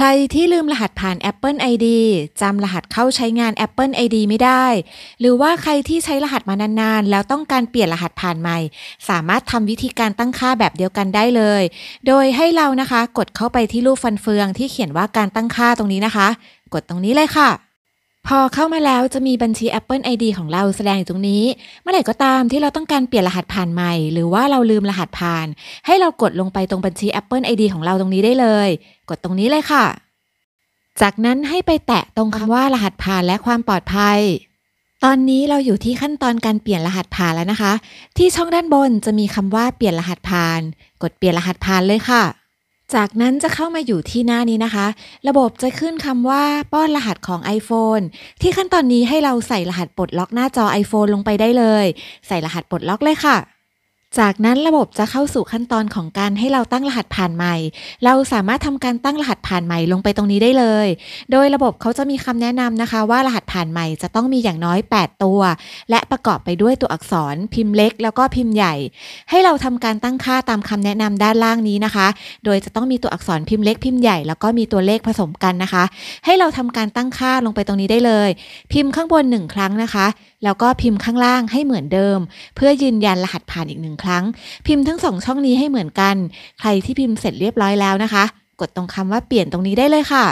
ใครที่ลืมรหัสผ่าน Apple ID จำรหัสเข้าใช้งาน Apple ID ไม่ได้ หรือว่าใครที่ใช้รหัสมานานๆ แล้วต้องการเปลี่ยนรหัสผ่านใหม่ สามารถทำวิธีการตั้งค่าแบบเดียวกันได้เลย โดยให้เรานะคะ กดเข้าไปที่รูปฟันเฟือง ที่เขียนว่าการตั้งค่าตรงนี้นะคะ กดตรงนี้เลยค่ะพอเข้ามาแล้วจะมีบัญชี Apple ID ของเราแสดงอยู่ตรงนี้ เมื่อไหร่ก็ตามที่เราต้องการเปลี่ยนรหัสผ่านใหม่หรือว่าเราลืมรหัสผ่าน ให้เรากดลงไปตรงบัญชี Apple ID ของเราตรงนี้ได้เลย กดตรงนี้เลยค่ะ จากนั้นให้ไปแตะตรงคำว่ารหัสผ่านและความปลอดภัย ตอนนี้เราอยู่ที่ขั้นตอนการเปลี่ยนรหัสผ่านแล้วนะคะ ที่ช่องด้านบนจะมีคำว่าเปลี่ยนรหัสผ่าน กดเปลี่ยนรหัสผ่านเลยค่ะจากนั้นจะเข้ามาอยู่ที่หน้านี้นะคะ ระบบจะขึ้นคำว่าป้อนรหัสของ iPhone ที่ขั้นตอนนี้ให้เราใส่รหัสปลดล็อกหน้าจอ iPhone ลงไปได้เลย ใส่รหัสปลดล็อกเลยค่ะจากนั้นระบบจะเข้าสู่ขั้นตอนของการให้เราตั้งรหัสผ่านใหม่ เราสามารถทำการตั้งรหัสผ่านใหม่ลงไปตรงนี้ได้เลย โดยระบบเขาจะมีคำแนะนำนะคะ ว่ารหัสผ่านใหม่จะต้องมีอย่างน้อย 8 ตัว และประกอบไปด้วยตัวอักษรพิมพ์เล็ก แล้วก็พิมพ์ใหญ่ ให้เราทำการตั้งค่าตามคำแนะนำด้านล่างนี้นะคะ โดยจะต้องมีตัวอักษรพิมพ์เล็กพิมพ์ใหญ่แล้วก็มีตัวเลขผสมกันนะคะ ให้เราทำการตั้งค่าลงไปตรงนี้ได้เลย พิมพ์ข้างบน1ครั้งนะคะ แล้วก็พิมพ์ข้างล่างให้เหมือนเดิม เพื่อยืนยันรหัสผ่านอีกหนึ่งงครั้ง พิมพ์ทั้งสองช่องนี้ให้เหมือนกัน ใครที่พิมพ์เสร็จเรียบร้อยแล้วนะคะ กดตรงคำว่าเปลี่ยนตรงนี้ได้เลยค่ะ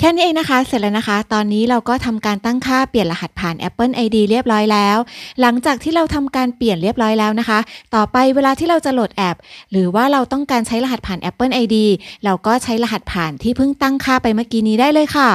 แค่นี้เองนะคะ เสร็จแล้วนะคะ ตอนนี้เราก็ทำการตั้งค่าเปลี่ยนรหัสผ่าน Apple ID เรียบร้อยแล้ว หลังจากที่เราทำการเปลี่ยนเรียบร้อยแล้วนะคะ ต่อไปเวลาที่เราจะโหลดแอป หรือว่าเราต้องการใช้รหัสผ่าน Apple ID เราก็ใช้รหัสผ่านที่เพิ่งตั้งค่าไปเมื่อกี้นี้ได้เลยค่ะ